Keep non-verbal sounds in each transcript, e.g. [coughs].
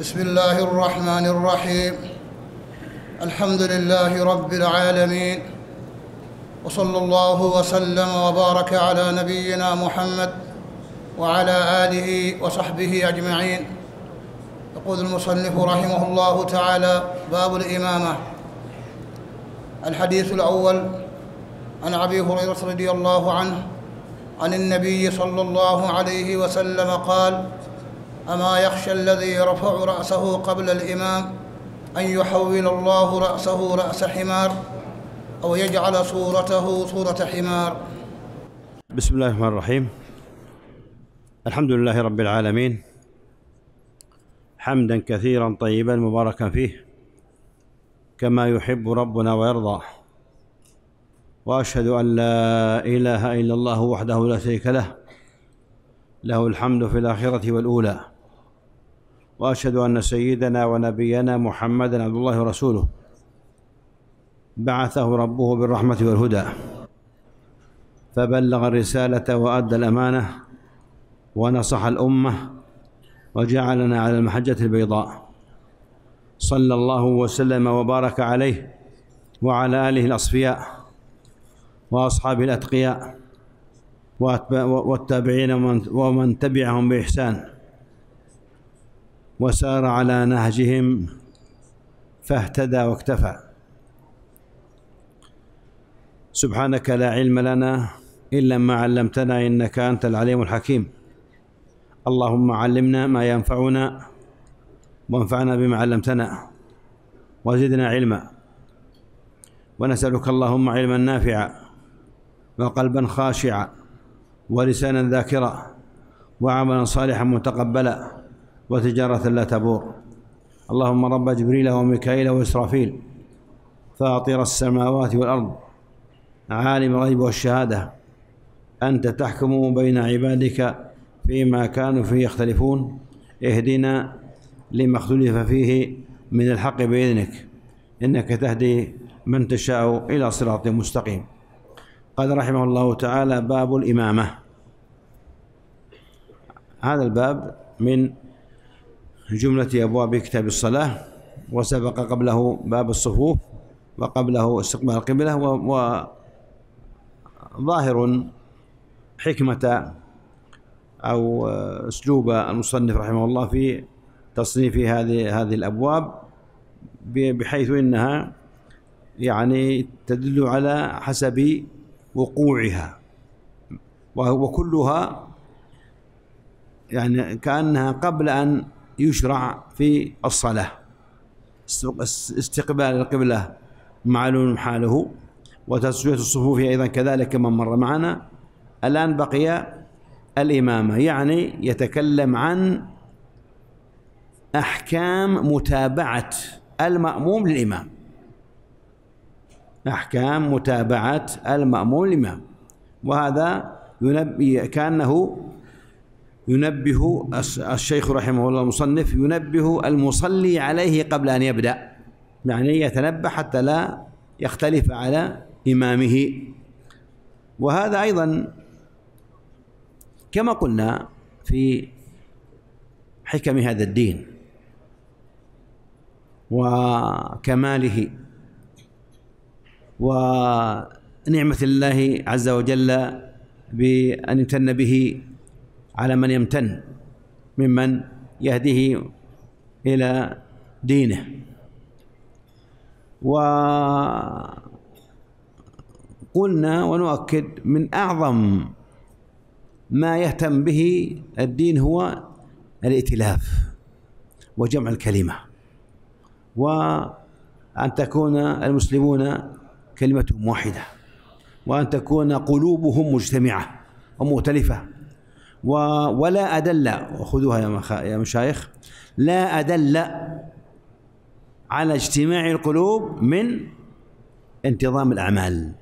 بسم الله الرحمن الرحيم الحمد لله رب العالمين وصلى الله وسلم وبارك على نبينا محمد وعلى اله وصحبه اجمعين يقول المصنف رحمه الله تعالى باب الامامه الحديث الاول عن ابي هريره رضي الله عنه عن النبي صلى الله عليه وسلم قال أما يخشى الذي رفع رأسه قبل الإمام أن يحول الله رأسه رأس حمار أو يجعل صورته صورة حمار بسم الله الرحمن الرحيم الحمد لله رب العالمين حمدا كثيرا طيبا مباركا فيه كما يحب ربنا ويرضى واشهد ان لا اله الا الله وحده لا شريك له له الحمد في الاخره والاولى واشهد ان سيدنا ونبينا محمدا عبد الله ورسوله بعثه ربه بالرحمه والهدى فبلغ الرساله وادى الامانه ونصح الامه وجعلنا على المحجه البيضاء صلى الله وسلم وبارك عليه وعلى اله الاصفياء واصحابه الاتقياء والتابعين ومن تبعهم باحسان وسار على نهجهم فاهتدى واكتفى سبحانك لا علم لنا إلا ما علمتنا إنك أنت العليم الحكيم اللهم علمنا ما ينفعنا وانفعنا بما علمتنا وزدنا علما ونسألك اللهم علما نافعا وقلبا خاشعا ولسانا ذاكرا وعملا صالحا متقبلا وتجارة لا تبور اللهم رب جبريل وميكائيل وإسرافيل فاطر السماوات والأرض عالم الغيب والشهادة أنت تحكم بين عبادك فيما كانوا فيه يختلفون اهدنا لما اختلف فيه من الحق بإذنك إنك تهدي من تشاء إلى صراط مستقيم قال رحمه الله تعالى باب الإمامة هذا الباب من جملة أبواب كتاب الصلاة وسبق قبله باب الصفوف وقبله استقبال القبلة وظاهر حكمة أو أسلوب المصنف رحمه الله في تصنيف هذه هذه الأبواب بحيث إنها يعني تدل على حسب وقوعها وكلها يعني كأنها قبل أن يشرع في الصلاة استقبال القبلة معلوم حاله وتسوية الصفوف أيضا كذلك كما مر معنا الآن بقي الإمامة يعني يتكلم عن أحكام متابعة المأموم للإمام أحكام متابعة المأموم للإمام وهذا كأنه ينبه الشيخ رحمه الله المصنف ينبه المصلي عليه قبل أن يبدأ يعني يتنبه حتى لا يختلف على إمامه وهذا أيضا كما قلنا في حكم هذا الدين وكماله ونعمة الله عز وجل بأن يمتن به على من يمتن ممن يهديه إلى دينه وقلنا ونؤكد من أعظم ما يهتم به الدين هو الائتلاف وجمع الكلمة وأن تكون المسلمون كلمتهم واحدة وأن تكون قلوبهم مجتمعة ومؤتلفة ولا أدل وخذوها يا يا مشايخ لا أدل على اجتماع القلوب من انتظام الأعمال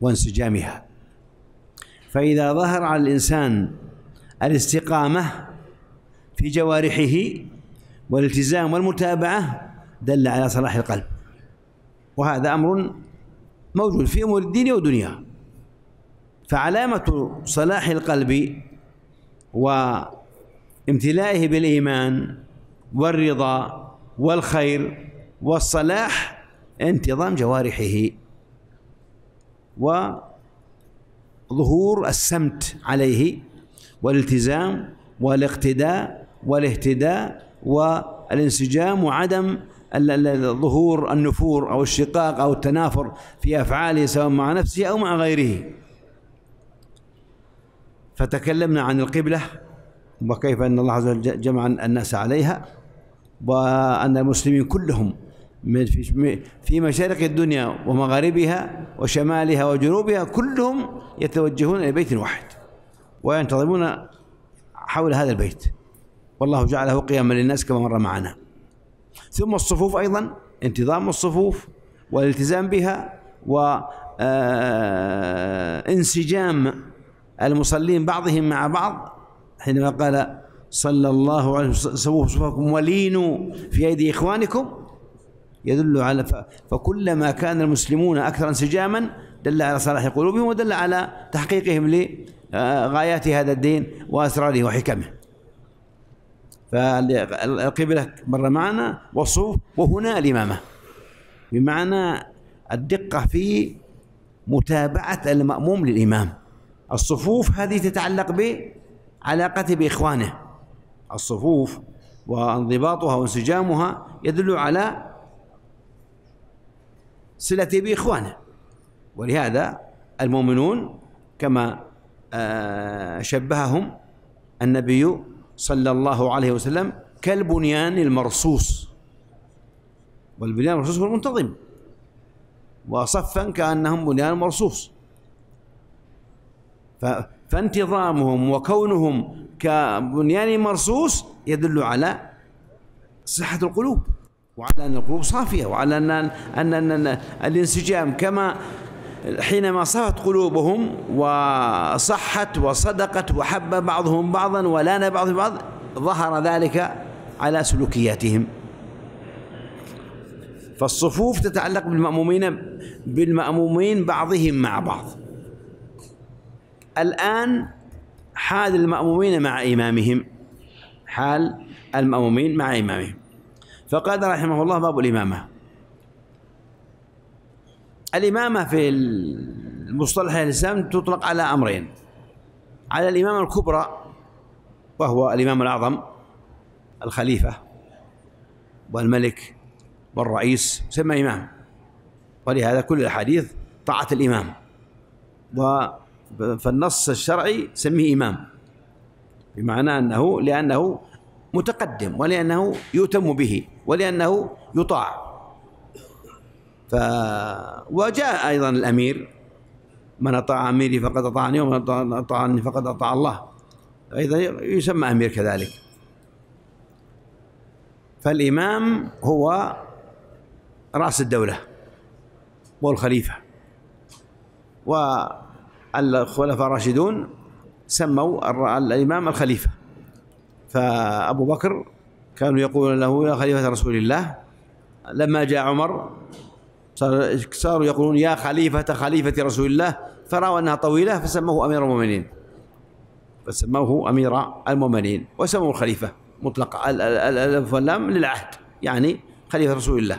وانسجامها فإذا ظهر على الإنسان الاستقامة في جوارحه والالتزام والمتابعة دل على صلاح القلب وهذا أمر موجود في أمور الدين والدنيا فعلامة صلاح القلب وامتلائه بالإيمان والرضا والخير والصلاح انتظام جوارحه وظهور السمت عليه والالتزام والاقتداء والاهتداء والانسجام وعدم ظهور النفور او الشقاق او التنافر في افعاله سواء مع نفسه او مع غيره فتكلمنا عن القبلة وكيف أن الله عز وجل جمع الناس عليها وأن المسلمين كلهم من في في مشارق الدنيا ومغاربها وشمالها وجنوبها كلهم يتوجهون الى بيت واحد وينتظمون حول هذا البيت والله جعله قياما للناس كما مر معنا ثم الصفوف ايضا انتظام الصفوف والالتزام بها وانسجام آه، المصلين بعضهم مع بعض حينما قال صلى الله عليه وسلم سووا صفوفكم ولينوا في أيدي إخوانكم يدل على فكلما كان المسلمون أكثر انسجاما دل على صلاح قلوبهم ودل على تحقيقهم لغايات هذا الدين وأسراره وحكمه فالقبلة مر معنا والصوف وهنا الإمامة بمعنى الدقة في متابعة المأموم للإمام الصفوف هذه تتعلق بعلاقته بإخوانه الصفوف وانضباطها وانسجامها يدل على صلته بإخوانه ولهذا المؤمنون كما آه، شبههم النبي صلى الله عليه وسلم كالبنيان المرصوص والبنيان المرصوص هو المنتظم وصفا كأنهم بنيان مرصوص فانتظامهم وكونهم كبنيان مرصوص يدل على صحة القلوب وعلى أن القلوب صافية وعلى أن, أن, أن الانسجام كما حينما صفت قلوبهم وصحت وصدقت وحب بعضهم بعضا ولان بعضهم بعض ظهر ذلك على سلوكياتهم فالصفوف تتعلق بالمأمومين بالمأمومين بعضهم مع بعض الآن حال المأمومين مع إمامهم حال المأمومين مع إمامهم فقال رحمه الله باب الإمامة الإمامة في المصطلح الإسلام تطلق على أمرين على الإمامة الكبرى وهو الإمام الأعظم الخليفة والملك والرئيس يسمى إمام ولهذا كل الأحاديث طاعة الإمام و فالنص الشرعي سميه إمام بمعنى أنه لأنه متقدم ولأنه يؤتم به ولأنه يطاع ف وجاء أيضا الأمير من أطاع أميري فقد أطاعني ومن أطاعني فقد أطاع الله أيضا يسمى أمير كذلك فالإمام هو رأس الدولة والخليفة و الخلفاء الراشدون سموا الإمام الخليفة فأبو بكر كانوا يقولون له يا خليفة رسول الله لما جاء عمر صاروا يقولون يا خليفة خليفة رسول الله فرأوا أنها طويلة فسموه أمير المؤمنين فسموه أمير المؤمنين وسموه الخليفة مطلق الألف واللام للعهد يعني خليفة رسول الله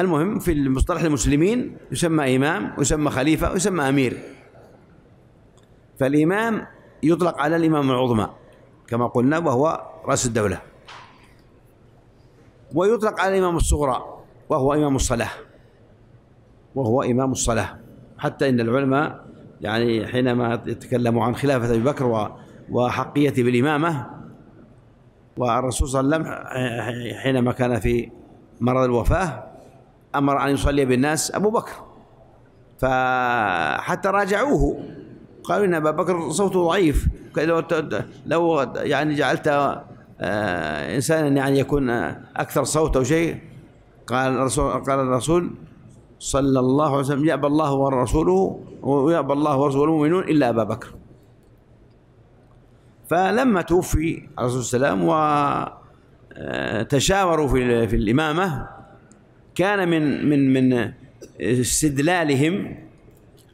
المهم في مصطلح المسلمين يسمى إمام ويسمى خليفة ويسمى أمير فالإمام يطلق على الإمام العظمى كما قلنا وهو رأس الدولة ويطلق على الإمام الصغرى وهو إمام الصلاة وهو إمام الصلاة حتى إن العلماء يعني حينما يتكلموا عن خلافة أبي بكر وحقية بالإمامة والرسول صلى الله عليه وسلم حينما كان في مرض الوفاة أمر أن يصلي بالناس أبو بكر فحتى راجعوه قالوا إن أبا بكر صوته ضعيف لو لو يعني جعلت آه، إنسانا يعني يكون أكثر صوت أو شيء قال الرسول قال الرسول صلى الله عليه وسلم يأبى الله ورسوله ويأبى الله ورسوله المؤمنون إلا أبا بكر فلما توفي الرسول صلى الله عليه وسلم وتشاوروا آه، في في الإمامة كان من من من استدلالهم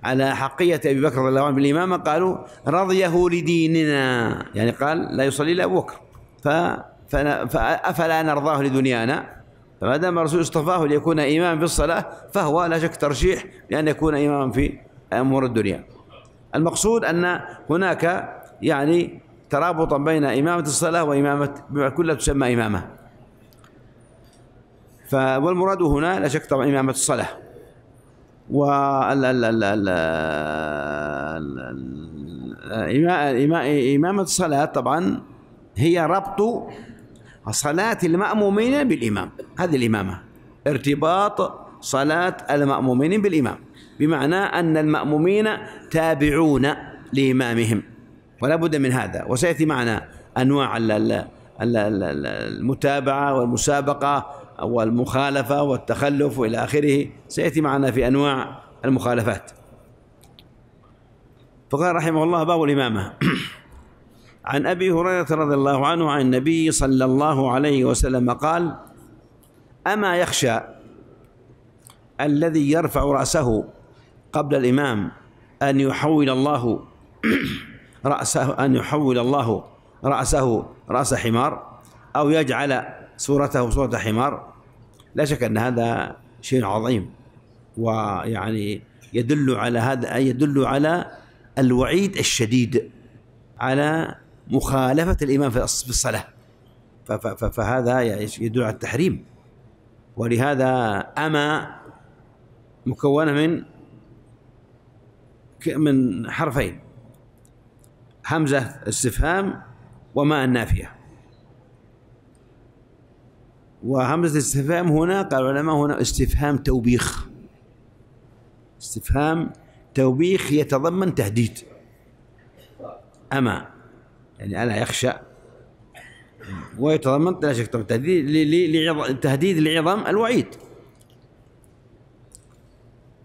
على حقية أبي بكر رضي الله عنه بالإمامة قالوا رضيه لديننا يعني قال لا يصلي إلا أبو بكر فأفلا نرضاه لدنيانا فما دام الرسول اصطفاه ليكون إمام في الصلاة فهو لا شك ترشيح لأن يكون إماما في أمور الدنيا المقصود أن هناك يعني ترابطا بين إمامة الصلاة وإمامة كلها تسمى إمامة فالمراد هنا لا شك طبعا إمامة الصلاة و إمامة الصلاة طبعا هي ربط صلاة المأمومين بالإمام هذه الإمامة ارتباط صلاة المأمومين بالإمام بمعنى أن المأمومين تابعون لإمامهم ولا بد من هذا وسيأتي معنا أنواع المتابعة والمسابقة والمخالفة والتخلف وإلى آخره سيأتي معنا في أنواع المخالفات فقال رحمه الله باب الإمامة [clears throat] عن أبي هريرة رضي الله عنه عن النبي صلى الله عليه وسلم قال أما يخشى الذي يرفع رأسه قبل الإمام أن يحول الله [clears throat] رأسه أن يحول الله رأسه رأس حمار أو يجعل صورته صورة حمار لا شك أن هذا شيء عظيم ويعني يدل على هذا يدل على الوعيد الشديد على مخالفة الإمام في الصلاة فهذا يعني يدل على التحريم ولهذا أما مكونة من من حرفين همزة استفهام وما النافية وهمزة الاستفهام هنا قال العلماء هنا استفهام توبيخ استفهام توبيخ يتضمن تهديد أما يعني ألا يخشى ويتضمن لا شك تهديد تهديد لعظم الوعيد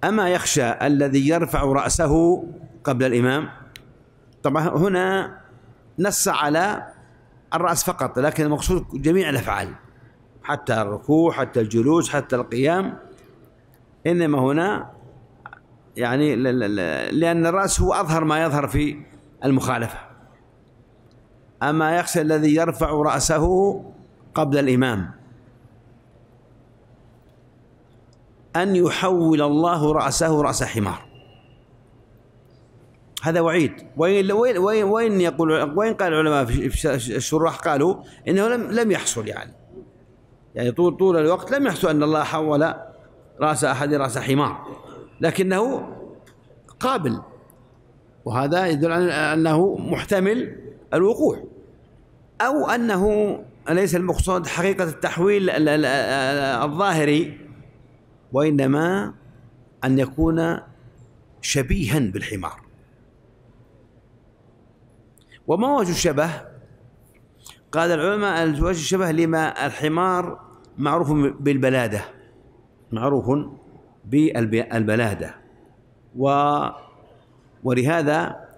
أما يخشى الذي يرفع رأسه قبل الإمام طبعا هنا نص على الرأس فقط لكن المقصود جميع الأفعال حتى الركوع حتى الجلوس حتى القيام إنما هنا يعني لأن الرأس هو أظهر ما يظهر في المخالفة أما يخشى الذي يرفع رأسه قبل الإمام أن يحول الله رأسه رأس حمار هذا وعيد وين وين وين يقول وين قال العلماء في الشراح قالوا إنه لم لم يحصل يعني يعني طول طول الوقت لم يحصل أن الله حول رأس أحد رأس حمار لكنه قابل وهذا يدل على أنه محتمل الوقوع أو أنه ليس المقصود حقيقة التحويل الظاهري وإنما أن يكون شبيها بالحمار وما وجه الشبه قال العلماء الزواج الشبه لما الحمار معروف بالبلادة معروف بالبلادة و ولهذا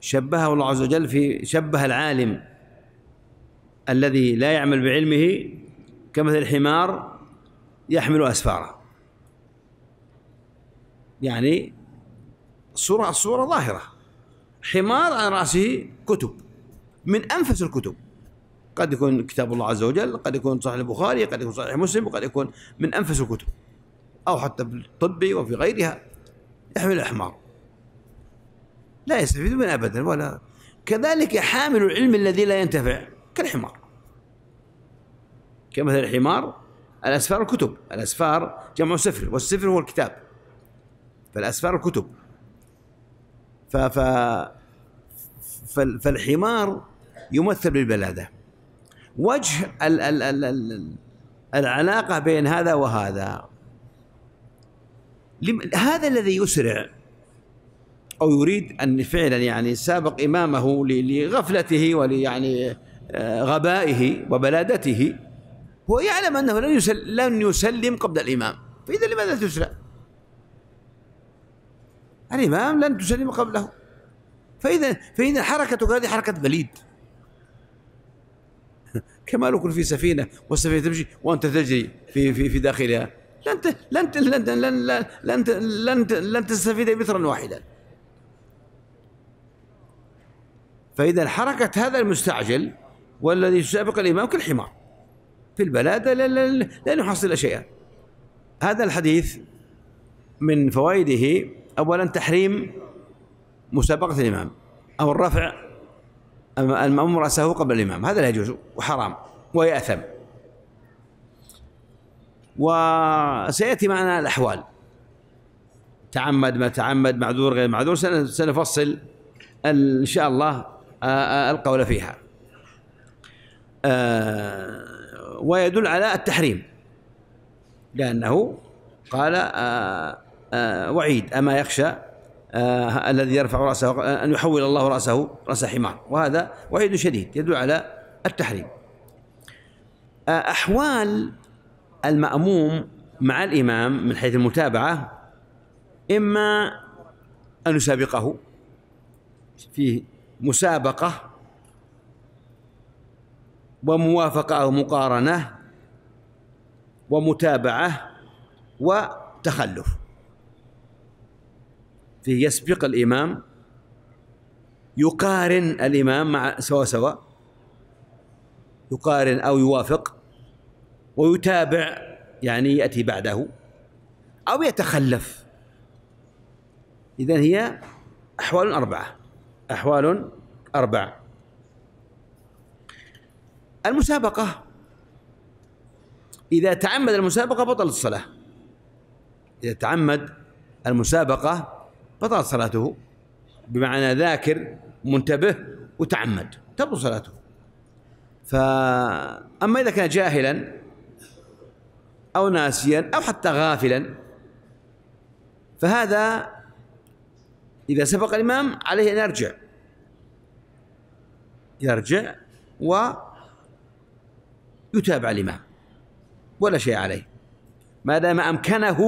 شبهه الله عز وجل في شبه العالم الذي لا يعمل بعلمه كمثل الحمار يحمل أسفارا يعني صورة الصورة ظاهرة حمار على رأسه كتب من أنفس الكتب قد يكون كتاب الله عز وجل قد يكون صحيح البخاري قد يكون صحيح مسلم قد يكون من أنفس الكتب أو حتى في الطب وفي غيرها يحمل الأحمار لا يستفيد من أبدا ولا كذلك حامل العلم الذي لا ينتفع كالحمار كمثل الحمار الأسفار الكتب الأسفار جمع سفر والسفر هو الكتاب فالأسفار الكتب ف... ف... فالحمار يمثل بالبلاده وجه ال ال الـ الـ العلاقة بين هذا وهذا هذا الذي يسرع أو يريد أن فعلا يعني سابق إمامه لغفلته وليعني آه، غبائه وبلادته هو يعلم أنه لن يسلم, لن يسلم قبل الإمام فإذا لماذا تسرع الإمام لن تسلم قبله فإذا فإذا حركتك هذه حركة بليد كما لو كنت في سفينه والسفينه تمشي وانت تجري في في في داخلها لن لن لن لن لن لن لن تستفيد مترا واحدا فاذا حركه هذا المستعجل والذي يسابق الامام كالحمار في البلاد لن لن يحصل شيئا هذا الحديث من فوائده اولا تحريم مسابقه الامام او الرفع المأموم رأسه قبل الإمام هذا لا يجوز وحرام ويأثم وسيأتي معنا الأحوال تعمد ما تعمد معذور غير معذور سنفصل إن شاء الله القول فيها ويدل على التحريم لأنه قال وعيد أما يخشى آه الذي يرفع رأسه آه، أن يحول الله رأسه رأس حمار وهذا وعيد شديد يدل على التحريم آه أحوال المأموم مع الإمام من حيث المتابعة إما أن يسابقه في مسابقة وموافقة أو مقارنة ومتابعة وتخلف فيه يسبق الإمام يقارن الإمام مع سوا سوا يقارن أو يوافق ويتابع يعني يأتي بعده أو يتخلف إذن هي أحوال أربعة أحوال أربعة المسابقة إذا تعمد المسابقة بطلت الصلاة إذا تعمد المسابقة بطلت صلاته بمعنى ذاكر منتبه وتعمد تبطل صلاته فأما إذا كان جاهلا أو ناسيا أو حتى غافلا فهذا إذا سبق الإمام عليه أن يرجع يرجع ويتابع الإمام ولا شيء عليه ما دام أمكنه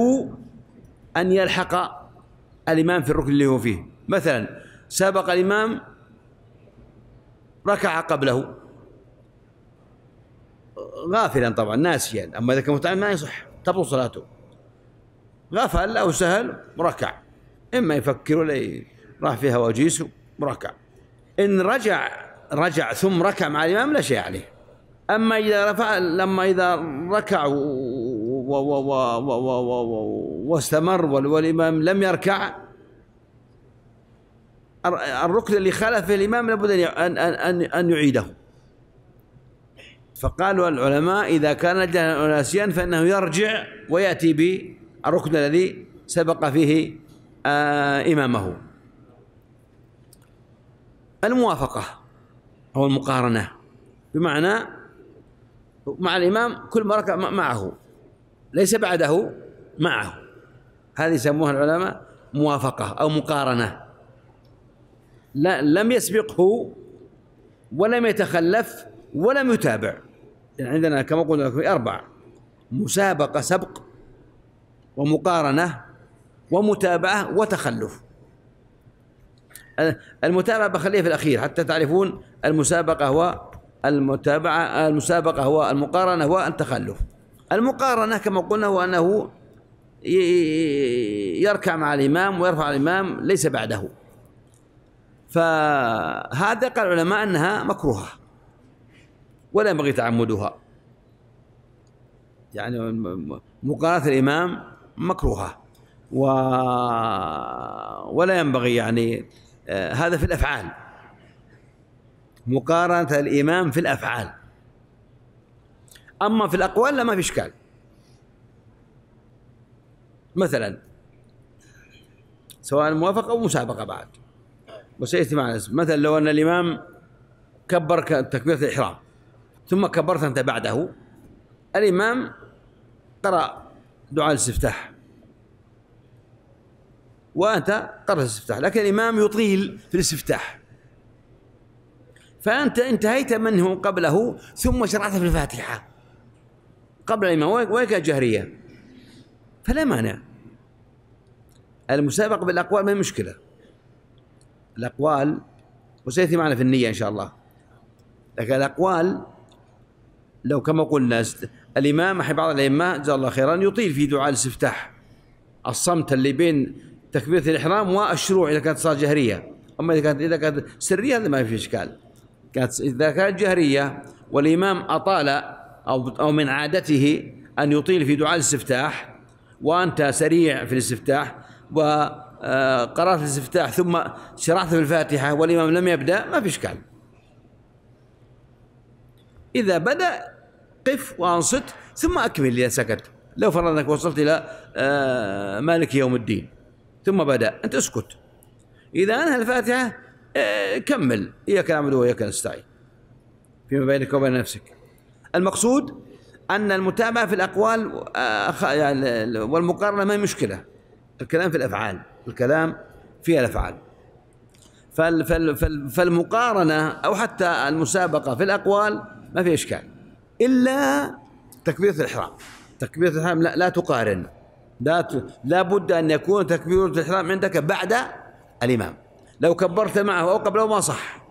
أن يلحق الإمام في الركن اللي هو فيه مثلا سبق الإمام ركع قبله غافلا طبعا ناسيا أما إذا كان متعلم ما يصح تبطل صلاته غفل أو سهل ركع إما يفكر ولا راح فيها هواجيس ركع إن رجع رجع ثم ركع مع الإمام لا شيء عليه أما إذا رفع لما إذا ركع واستمر والإمام لم يركع الركن اللي خالفه الإمام لابد أن أن أن يعيده فقالوا العلماء إذا كان ناسيا فإنه يرجع ويأتي بالركن الذي سبق فيه آه إمامه الموافقة أو المقارنة بمعنى مع الإمام كل ما ركع معه ليس بعده معه هذه يسموها العلماء موافقة أو مقارنة لا لم يسبقه ولم يتخلف ولم يتابع يعني عندنا كما قلنا لكم أربع مسابقة سبق ومقارنة ومتابعة وتخلف المتابعة بخليها في الأخير حتى تعرفون المسابقة هو المتابعة المسابقة هو المقارنة هو التخلف المقارنة كما قلنا هو أنه يركع مع الإمام ويرفع الإمام ليس بعده فهذا قال العلماء أنها مكروهة ولا ينبغي تعمدها يعني مقارنة الإمام مكروهة و ولا ينبغي يعني آه، هذا في الأفعال مقارنة الإمام في الأفعال أما في الأقوال لا ما في إشكال مثلا سواء موافقة أو مسابقة بعد وسيأتي معنا مثلا لو أن الإمام كبر تكبيرة الإحرام ثم كبرت أنت بعده الإمام قرأ دعاء الاستفتاح وأنت قرأت الاستفتاح لكن الإمام يطيل في الاستفتاح فأنت انتهيت منه قبله ثم شرعت في الفاتحة قبل الإمام وهي كانت جهرية فلا مانع المسابقة بالأقوال ما هي مشكلة الأقوال وسيأتي معنا في النية إن شاء الله لكن الأقوال لو كما قلنا الإمام أحب بعض الأئمة جزاه الله خيرا يطيل في دعاء الاستفتاح الصمت اللي بين تكبيرة الإحرام والشروع إذا كانت صلاة جهرية أما إذا كانت إذا كانت سرية هذا ما في إشكال كانت إذا كانت جهرية والإمام أطال أو أو من عادته أن يطيل في دعاء الاستفتاح وأنت سريع في الاستفتاح وقرأت آه، الاستفتاح ثم شرعت في الفاتحة والإمام لم يبدأ ما في إشكال إذا بدأ قف وأنصت ثم أكمل إذا سكت لو فرضنا أنك وصلت إلى آه، مالك يوم الدين ثم بدأ أنت اسكت إذا أنهى الفاتحة آه، كمل إياك نعبد وإياك نستعين فيما بينك وبين نفسك المقصود أن المتابعة في الأقوال آه، يعني والمقارنة ما هي مشكلة الكلام في الأفعال الكلام في الأفعال فالمقارنة أو حتى المسابقة في الأقوال ما في إشكال إلا تكبيرة الإحرام تكبيرة الإحرام لا, لا تقارن لا لا بد أن يكون تكبيرة الإحرام عندك بعد الإمام لو كبرت معه أو قبله ما صح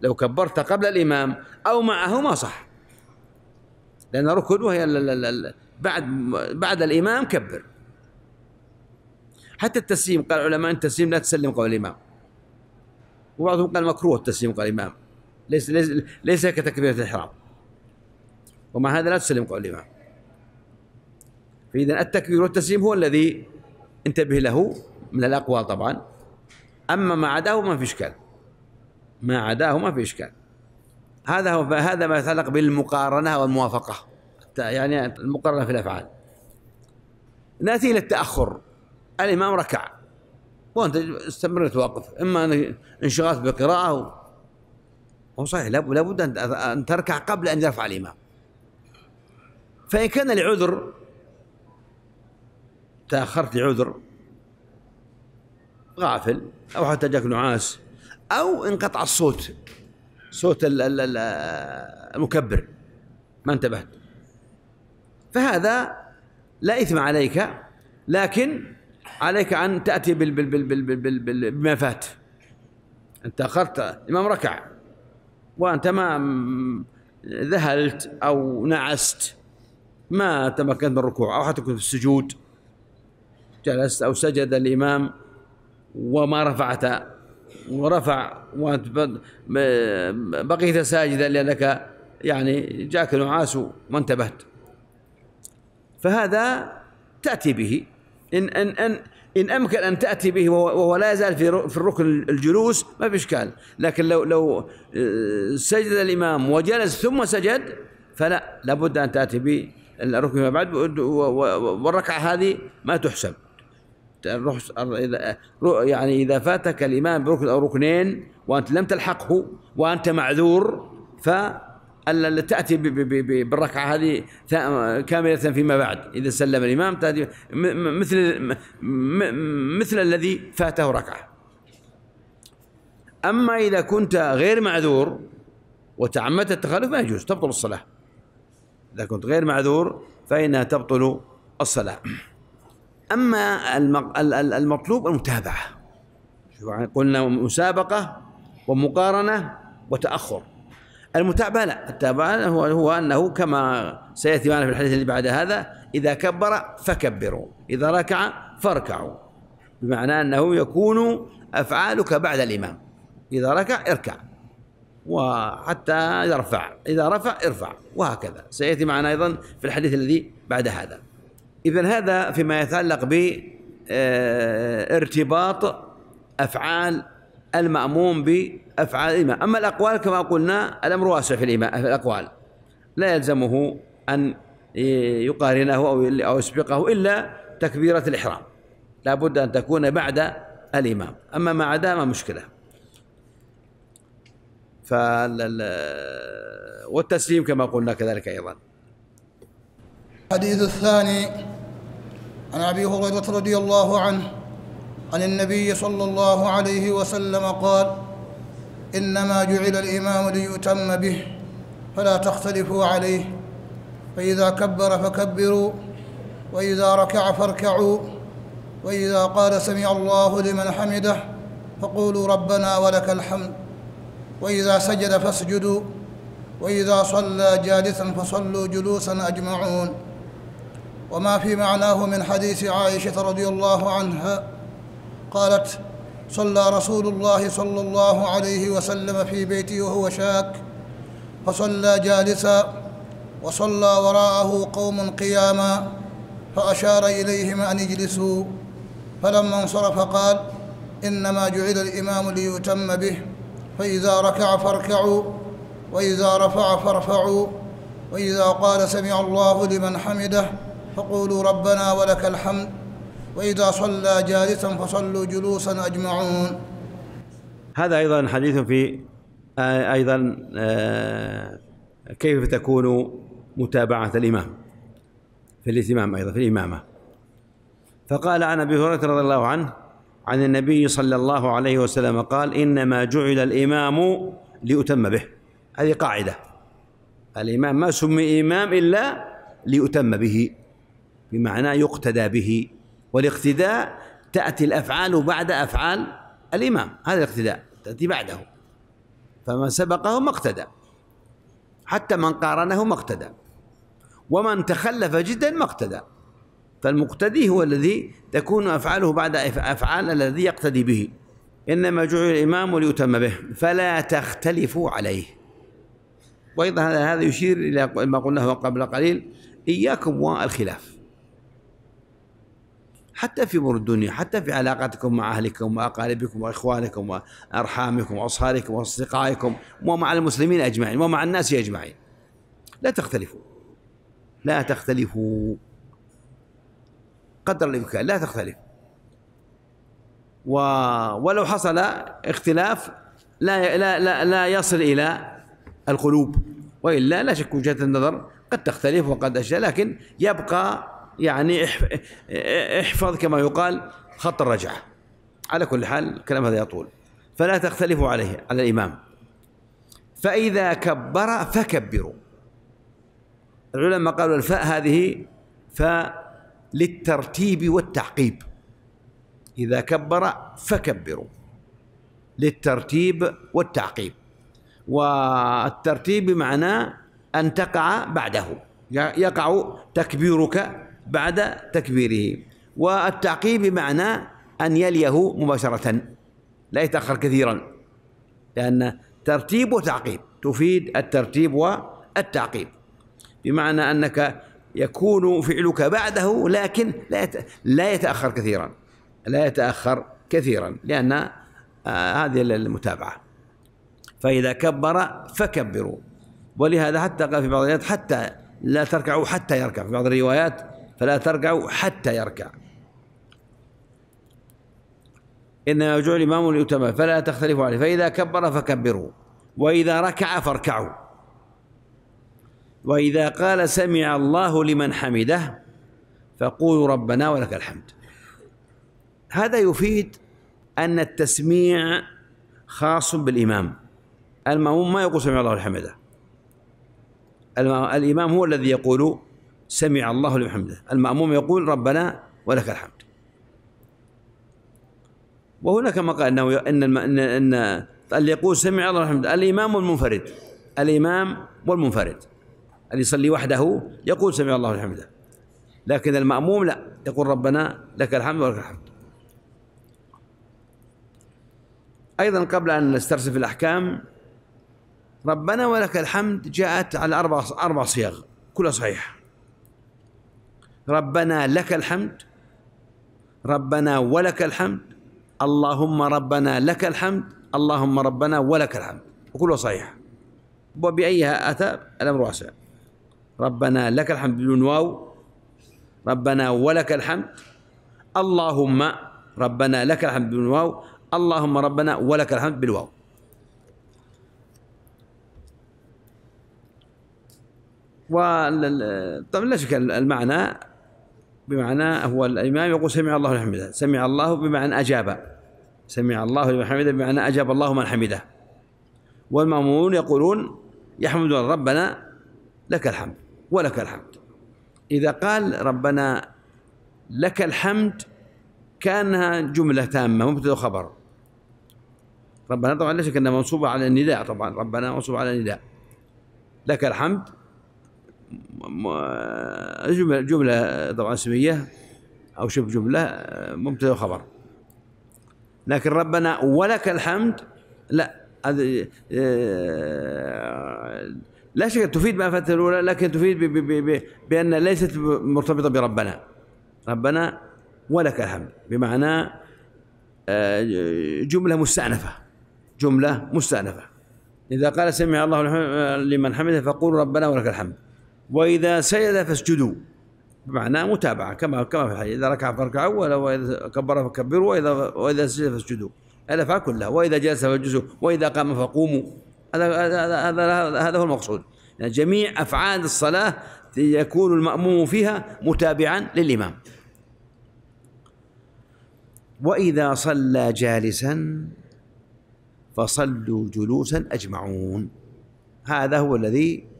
لو كبرت قبل الإمام أو معه ما صح لأن ركن وهي بعد بعد الإمام كبر حتى التسليم قال العلماء أن التسليم لا تسلم قبل الإمام وبعضهم قال مكروه التسليم قبل الإمام ليس ليس ليس كتكبيرة الإحرام ومع هذا لا تسلم قبل الإمام فإذا التكبير والتسليم هو الذي انتبه له من الأقوال طبعا أما ما عداه ما في إشكال ما عداه ما في إشكال هذا هو هذا ما يتعلق بالمقارنة والموافقة يعني المقارنة في الأفعال نأتي إلى التأخر الإمام ركع وأنت استمرت واقف إما انشغلت بالقراءة هو صحيح لابد أن تركع قبل أن يرفع الإمام فإن كان لعذر تأخرت لعذر غافل او حتى جاك نعاس او انقطع الصوت صوت المكبر ما انتبهت فهذا لا اثم عليك لكن عليك ان تاتي بال بال بال بال بال بال بال بما فات انت اخرت الامام ركع وانت ما ذهلت او نعست ما تمكنت من الركوع او حتى كنت في السجود جلست او سجد الامام وما رفعت ورفع وانت بقيت ساجدا لانك يعني جاك نعاس ما انتبهت فهذا تاتي به ان ان ان ان امكن ان تاتي به وهو لا يزال في في الركن الجلوس ما في اشكال لكن لو لو آه، سجد الامام وجلس ثم سجد فلا لابد ان تاتي به الركن ما بعد والركعه هذه ما تحسب تروح يعني إذا فاتك الإمام بركن أو ركنين وأنت لم تلحقه وأنت معذور ف تأتي بالركعة هذه كاملة فيما بعد إذا سلم الإمام تأتي مثل مثل الذي فاته ركعة أما إذا كنت غير معذور وتعمدت التخلف ما يجوز تبطل الصلاة إذا كنت غير معذور فإنها تبطل الصلاة أما المطلوب المتابعة قلنا مسابقة ومقارنة وتأخر المتابعة لا التابعة هو, هو أنه كما سيأتي معنا في الحديث اللي بعد هذا إذا كبر فكبروا إذا ركع فاركعوا بمعنى أنه يكون أفعالك بعد الإمام إذا ركع اركع وحتى يرفع إذا رفع ارفع وهكذا سيأتي معنا أيضا في الحديث الذي بعد هذا إذا هذا فيما يتعلق بارتباط آه، أفعال المأموم بأفعال الإمام أما الأقوال كما قلنا الأمر واسع في الإمام في الأقوال لا يلزمه أن آه، يقارنه أو أو يسبقه إلا تكبيرة الإحرام لا بد أن تكون بعد الإمام أما ما عداه ما مشكلة فال والتسليم كما قلنا كذلك أيضا الحديث الثاني عن ابي هريره رضي الله عنه عن النبي صلى الله عليه وسلم قال انما جعل الامام ليؤتم به فلا تختلفوا عليه فاذا كبر فكبروا واذا ركع فاركعوا واذا قال سمع الله لمن حمده فقولوا ربنا ولك الحمد واذا سجد فاسجدوا واذا صلى جالسا فصلوا جلوسا اجمعون وما في معناه من حديث عائشة رضي الله عنها قالت صلى رسول الله صلى الله عليه وسلم في بيتي وهو شاك فصلى جالسا وصلى وراءه قوم قياما فأشار إليهم أن يجلسوا فلما انصرف قال إنما جعل الإمام ليتم به فإذا ركع فاركعوا وإذا رفع فارفعوا وإذا قال سمع الله لمن حمده فقولوا ربنا ولك الحمد وإذا صلى جالسا فصلوا جلوسا أجمعون هذا أيضا حديث في أيضا آه، كيف تكون متابعة الإمام في الإتمام أيضا في الإمامة فقال عن أبي هريرة رضي الله عنه عن النبي صلى الله عليه وسلم قال إنما جعل الإمام ليؤتم به هذه قاعدة الإمام ما سمي إمام إلا ليؤتم به بمعنى يقتدى به والاقتداء تأتي الأفعال بعد أفعال الإمام هذا الاقتداء تأتي بعده فمن سبقه ما اقتدى حتى من قارنه ما اقتدى ومن تخلف جدا ما اقتدى فالمقتدي هو الذي تكون أفعاله بعد أفعال الذي يقتدي به إنما جعل الإمام ليتم به فلا تختلفوا عليه وأيضا هذا يشير إلى ما قلناه قبل قليل إياكم والخلاف حتى في امور الدنيا حتى في علاقتكم مع اهلكم واقاربكم واخوانكم وارحامكم واصهاركم واصدقائكم ومع المسلمين اجمعين ومع الناس اجمعين لا تختلفوا لا تختلفوا قدر الامكان لا تختلفوا و ولو حصل اختلاف لا لا لا, لا يصل الى القلوب والا لا شك وجهه النظر قد تختلف وقد اشياء لكن يبقى يعني احفظ كما يقال خط الرجعة على كل حال الكلام هذا يطول فلا تختلفوا عليه على الإمام فإذا كبر فكبروا العلماء قالوا الفاء هذه فاء للترتيب والتعقيب إذا كبر فكبروا للترتيب والتعقيب والترتيب بمعنى أن تقع بعده يقع تكبيرك بعد تكبيره والتعقيب بمعنى أن يليه مباشرة لا يتأخر كثيرا لأن ترتيب وتعقيب تفيد الترتيب والتعقيب بمعنى أنك يكون فعلك بعده لكن لا لا يتأخر كثيرا لا يتأخر كثيرا لأن آه، هذه المتابعة فإذا كبر فكبروا ولهذا حتى قال في بعض الروايات حتى لا تركعوا حتى يركع في بعض الروايات فلا تركعوا حتى يركع إنما يرجع الإمام ليتم فلا تختلفوا عليه فإذا كبر فكبروا وإذا ركع فاركعوا وإذا قال سمع الله لمن حمده فقولوا ربنا ولك الحمد هذا يفيد أن التسميع خاص بالإمام المأموم ما يقول سمع الله حمده الإمام هو الذي يقول سمع الله لمن حمده المأموم يقول ربنا ولك الحمد وهناك ما قال انه ان ان ان اللي يقول سمع الله الحمد الامام والمنفرد الامام والمنفرد اللي يصلي وحده يقول سمع الله الحمد لكن المأموم لا يقول ربنا لك الحمد ولك الحمد أيضا قبل أن نسترسل في الأحكام ربنا ولك الحمد جاءت على أربع أربع صيغ كلها صحيحة ربنا لك الحمد ربنا ولك الحمد اللهم ربنا لك الحمد اللهم ربنا ولك الحمد وكله صحيح وبأيها أتى الأمر واسع ربنا لك الحمد بدون واو ربنا ولك الحمد اللهم ربنا لك الحمد بدون واو اللهم ربنا ولك الحمد بالواو وطبعا لا شك المعنى بمعنى هو الإمام يقول سمع الله لمن حمده سمع الله بمعنى أجاب سمع الله لمن حمده بمعنى أجاب الله من حمده والمأمون يقولون يحمدون ربنا لك الحمد ولك الحمد إذا قال ربنا لك الحمد كأنها جملة تامة مبتدأ خبر ربنا طبعا لا شك أنها منصوبة على النداء طبعا ربنا منصوبة على النداء لك الحمد جملة جملة طبعا اسمية أو شبه جملة مبتدأ وخبر لكن ربنا ولك الحمد لا آه، لا شك تفيد ما فاتت الأولى لكن تفيد بـ بـ بـ بأن ليست مرتبطة بربنا ربنا ولك الحمد بمعنى آه، جملة مستأنفة جملة مستأنفة إذا قال سمع الله لمن حمده فقولوا ربنا ولك الحمد واذا سجد فاسجدوا معناه متابعه كما كما في الحديث اذا ركع فاركعوا واذا كبر فكبروا واذا واذا سجد فاسجدوا الافعال كلها واذا جلس فاجلسوا واذا قام فقوموا هذا هذا هذا هذا هو المقصود يعني جميع افعال الصلاه يكون الماموم فيها متابعا للامام واذا صلى جالسا فصلوا جلوسا اجمعون هذا هو الذي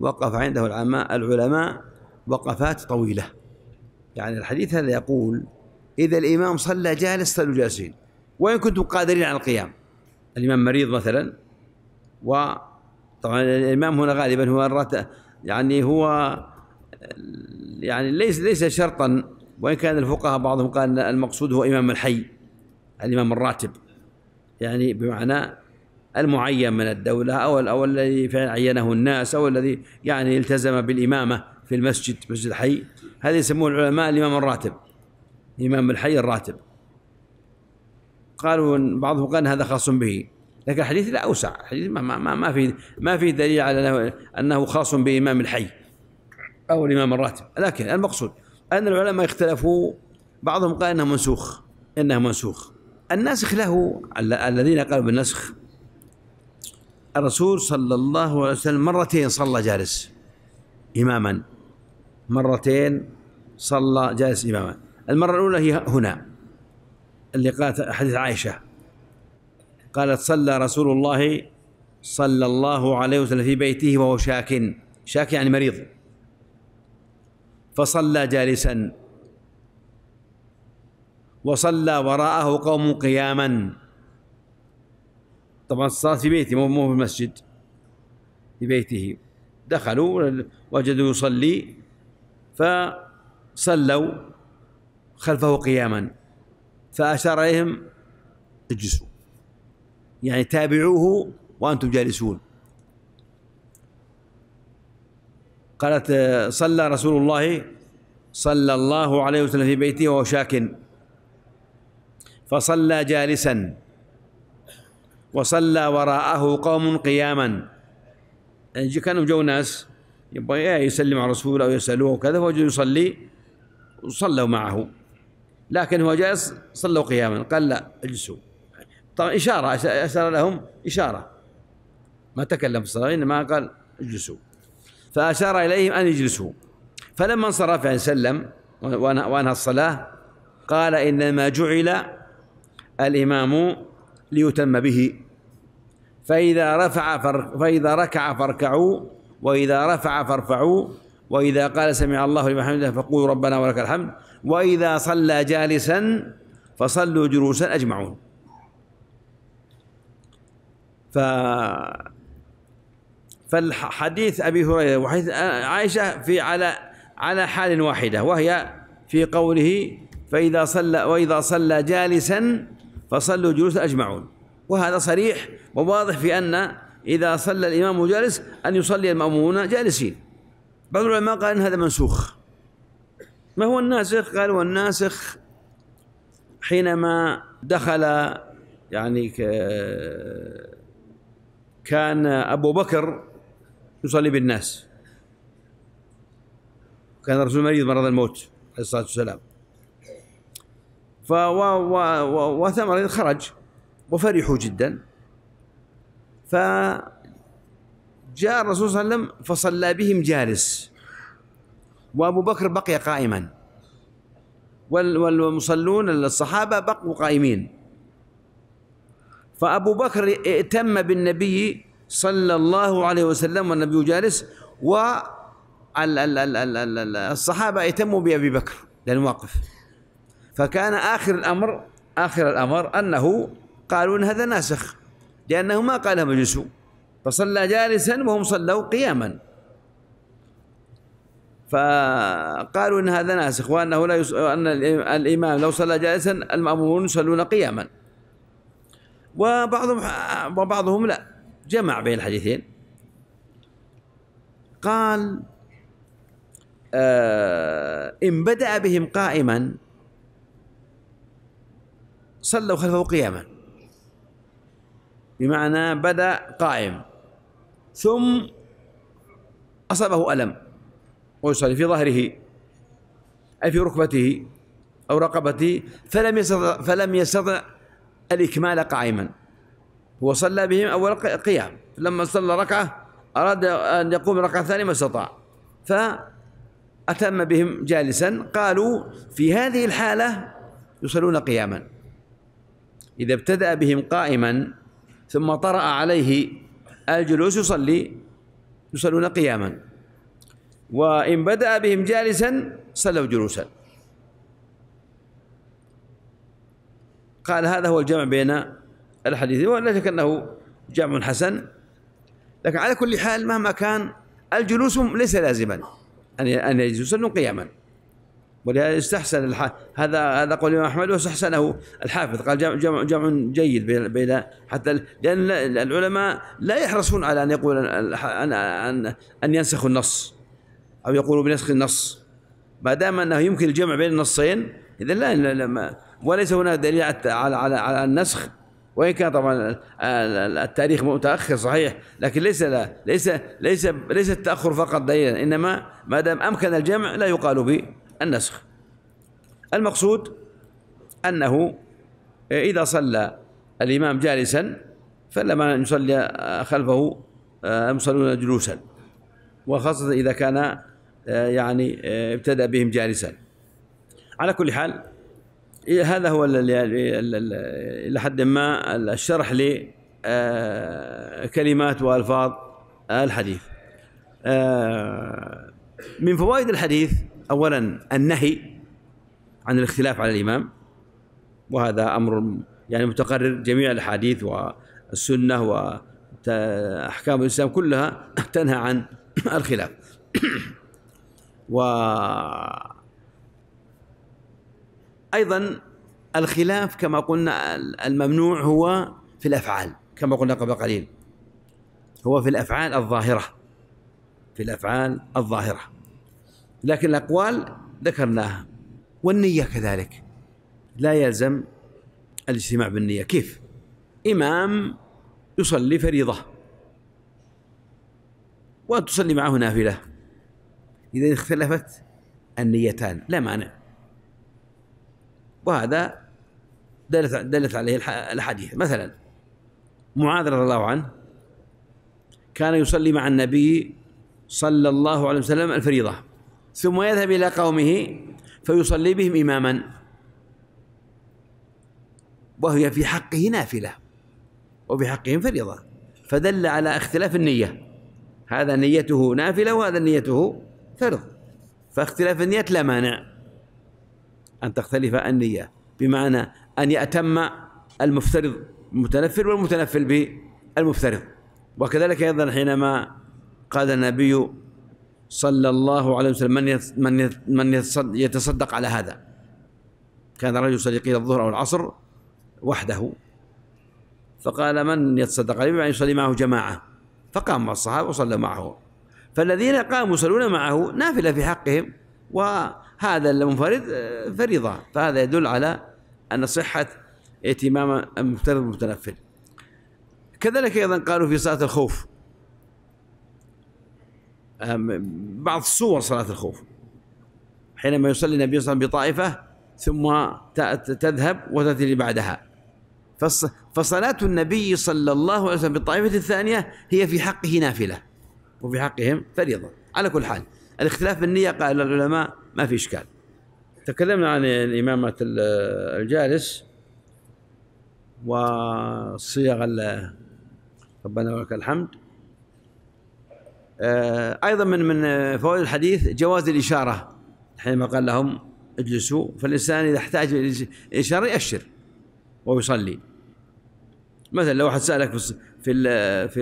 وقف عنده العلماء وقفات طويلة يعني الحديث هذا يقول إذا الإمام صلى جالس صلوا جالسين وإن كنتم قادرين على القيام الإمام مريض مثلا وطبعا الإمام هنا غالبا هو يعني هو يعني ليس ليس شرطا وإن كان الفقهاء بعضهم قال المقصود هو إمام الحي الإمام الراتب يعني بمعنى المعين من الدولة أو أو الذي فعلا عينه الناس أو الذي يعني التزم بالإمامة في المسجد مسجد الحي هذا يسمون العلماء الإمام الراتب إمام الحي الراتب قالوا بعضهم قال هذا خاص به لكن الحديث لا أوسع الحديث ما, ما, ما في ما في دليل على أنه, أنه خاص بإمام الحي أو الإمام الراتب لكن المقصود أن العلماء اختلفوا بعضهم قال أنه منسوخ أنه منسوخ الناسخ له الذين قالوا بالنسخ الرسول صلى الله عليه وسلم مرتين صلى جالس إماما مرتين صلى جالس إماما المرة الأولى هي هنا اللي قالت حديث عائشة قالت صلى رسول الله صلى الله عليه وسلم في بيته وهو شاك شاك يعني مريض فصلى جالسا وصلى وراءه قوم قياما طبعا الصلاة في بيته مو مو في المسجد في بيته دخلوا وجدوا يصلي فصلوا خلفه قياما فأشار إليهم اجلسوا يعني تابعوه وأنتم جالسون قالت صلى رسول الله صلى الله عليه وسلم في بيته وهو شاك فصلى جالسا وصلى وراءه قوم قياما يعني كانوا جو ناس يبغى يسلم على الرسول او يسالوه وكذا فوجد يصلي وصلوا معه لكن هو جالس صلوا قياما قال لا اجلسوا طبعا اشاره اشار لهم اشاره ما تكلم في الصلاه انما قال اجلسوا فاشار اليهم ان يجلسوا فلما انصرف يعني سلم وانهى الصلاه قال انما جعل الامام ليتم به فإذا رفع فإذا ركع فاركعوا وإذا رفع فارفعوا وإذا قال سمع الله لمن حمده فقولوا ربنا ولك الحمد وإذا صلى جالسا فصلوا جلوسا أجمعون ف فالحديث أبي هريرة وحديث عائشة في على على حال واحدة وهي في قوله فإذا صلى وإذا صلى جالسا فصلوا جلوسا أجمعون وهذا صريح وواضح في أن إذا صلى الإمام جالس أن يصلي المأمومون جالسين بعض العلماء قال إن هذا منسوخ ما هو الناسخ؟ قال والناسخ الناسخ حينما دخل يعني كان أبو بكر يصلي بالناس كان الرسول مريض مرض الموت عليه الصلاة والسلام وثمر خرج وفرحوا جدا فجاء الرسول صلى الله عليه وسلم فصلى بهم جالس وابو بكر بقي قائما والمصلون الصحابه بقوا قائمين فابو بكر ائتم بالنبي صلى الله عليه وسلم والنبي جالس والصحابه ائتموا بابي بكر لانه واقف فكان آخر الأمر آخر الأمر أنه قالوا إن هذا ناسخ لأنه ما قال مجلس فصلى جالسا وهم صلوا قياما فقالوا إن هذا ناسخ وأنه لا يص... أن الإمام لو صلى جالسا المامورون يصلون قياما وبعضهم وبعضهم لا جمع بين الحديثين قال آه إن بدأ بهم قائما صلوا خلفه قياما بمعنى بدأ قائم ثم أصابه ألم ويصلي في ظهره أي في ركبته أو رقبته فلم يستطع فلم يستطع الإكمال قائما هو صلى بهم أول قيام لما صلى ركعة أراد أن يقوم ركعة ثانية ما استطاع فأتم بهم جالسا قالوا في هذه الحالة يصلون قياما إذا ابتدأ بهم قائما ثم طرأ عليه الجلوس يصلي يصلون قياما وإن بدأ بهم جالسا صلوا جلوسا قال هذا هو الجمع بين الحديثين ولا شك أنه جمع حسن لكن على كل حال مهما كان الجلوس ليس لازما أن أن يجلسوا قياما ولهذا استحسن الح... هذا هذا قول الامام احمد واستحسنه الحافظ قال جمع جمع, جمع جيد بين بين حتى لان العلماء لا يحرصون على ان يقول ان ان ان ينسخوا النص او يقولوا بنسخ النص ما دام انه يمكن الجمع بين النصين اذا لا, لما وليس هناك دليل على على على النسخ وان كان طبعا التاريخ متاخر صحيح لكن ليس لا ليس ليس ليس التاخر فقط دليلا انما ما دام امكن الجمع لا يقال به النسخ المقصود أنه إذا صلى الإمام جالسا فلما يصلي خلفه يصلون آه، جلوسا وخاصة إذا كان آه، يعني آه، ابتدأ بهم جالسا على كل حال هذا هو إلى حد ما الشرح لكلمات وألفاظ الحديث من فوائد الحديث أولا النهي عن الاختلاف على الإمام وهذا أمر يعني متقرر جميع الأحاديث والسنة وأحكام الإسلام كلها [coughs] تنهى عن [coughs] الخلاف [coughs] و أيضا الخلاف كما قلنا الممنوع هو في الأفعال كما قلنا قبل قليل هو في الأفعال الظاهرة في الأفعال الظاهرة لكن الأقوال ذكرناها والنية كذلك لا يلزم الاجتماع بالنية كيف؟ إمام يصلي فريضة وأن تصلي معه نافلة إذا اختلفت النيتان لا مانع وهذا دلت دلت عليه الاحاديث مثلا معاذ رضي الله عنه كان يصلي مع النبي صلى الله عليه وسلم الفريضه ثم يذهب إلى قومه فيصلي بهم إماما وهي في حقه نافلة وفي حقهم فريضة فدل على اختلاف النية هذا نيته نافلة وهذا نيته فرض فاختلاف النيات لا مانع أن تختلف النية بمعنى أن يأتم المفترض المتنفل والمتنفل بالمفترض وكذلك أيضا حينما قال النبي صلى الله عليه وسلم من من من يتصدق على هذا كان رجل يصلي قيل الظهر او العصر وحده فقال من يتصدق عليه يعني يصلي معه جماعه فقام مع الصحابه وصلى معه فالذين قاموا يصلون معه نافله في حقهم وهذا المنفرد آه، فريضه فهذا يدل على ان صحه اهتمام المفترض المتنفل كذلك ايضا قالوا في صلاه الخوف بعض صور صلاة الخوف حينما يصلي النبي صلى الله عليه وسلم بطائفة ثم تذهب وتأتي اللي بعدها فصلاة النبي صلى الله عليه وسلم بالطائفة الثانية هي في حقه نافلة وفي حقهم فريضة على كل حال الاختلاف بالنية قال العلماء ما في إشكال تكلمنا عن إمامة الجالس وصيغ ربنا ولك الحمد آه، ايضا من من فوائد الحديث جواز الاشاره حينما قال لهم اجلسوا فالانسان اذا احتاج الى اشاره ياشر ويصلي مثلا لو احد سالك في في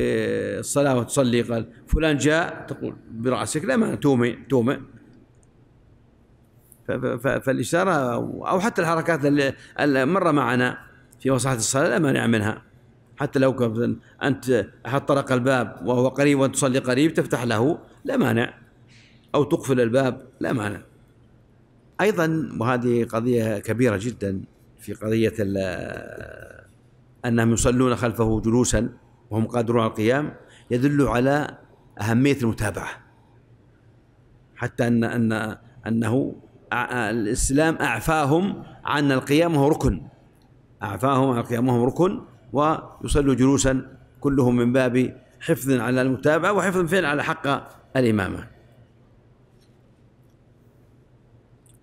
الصلاه وتصلي قال فلان جاء تقول براسك لا ما تومئ تومئ فالاشاره او حتى الحركات اللي مر معنا في وصحه الصلاه لا مانع منها حتى لو كان أنت أحد طرق الباب وهو قريب وأنت تصلي قريب تفتح له لا مانع أو تقفل الباب لا مانع أيضا وهذه قضية كبيرة جدا في قضية أنهم يصلون خلفه جلوسا وهم قادرون على القيام يدل على أهمية المتابعة حتى أن أن أنه الإسلام أعفاهم عن القيام وهو ركن أعفاهم عن القيام وهو ركن ويصلوا جلوسا كلهم من باب حفظ على المتابعة وحفظ فعلا على حق الإمامة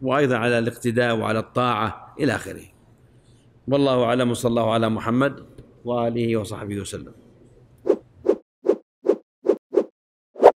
وأيضا على الاقتداء وعلى الطاعة إلى آخره والله أعلم صلى الله على محمد وآله وصحبه وسلم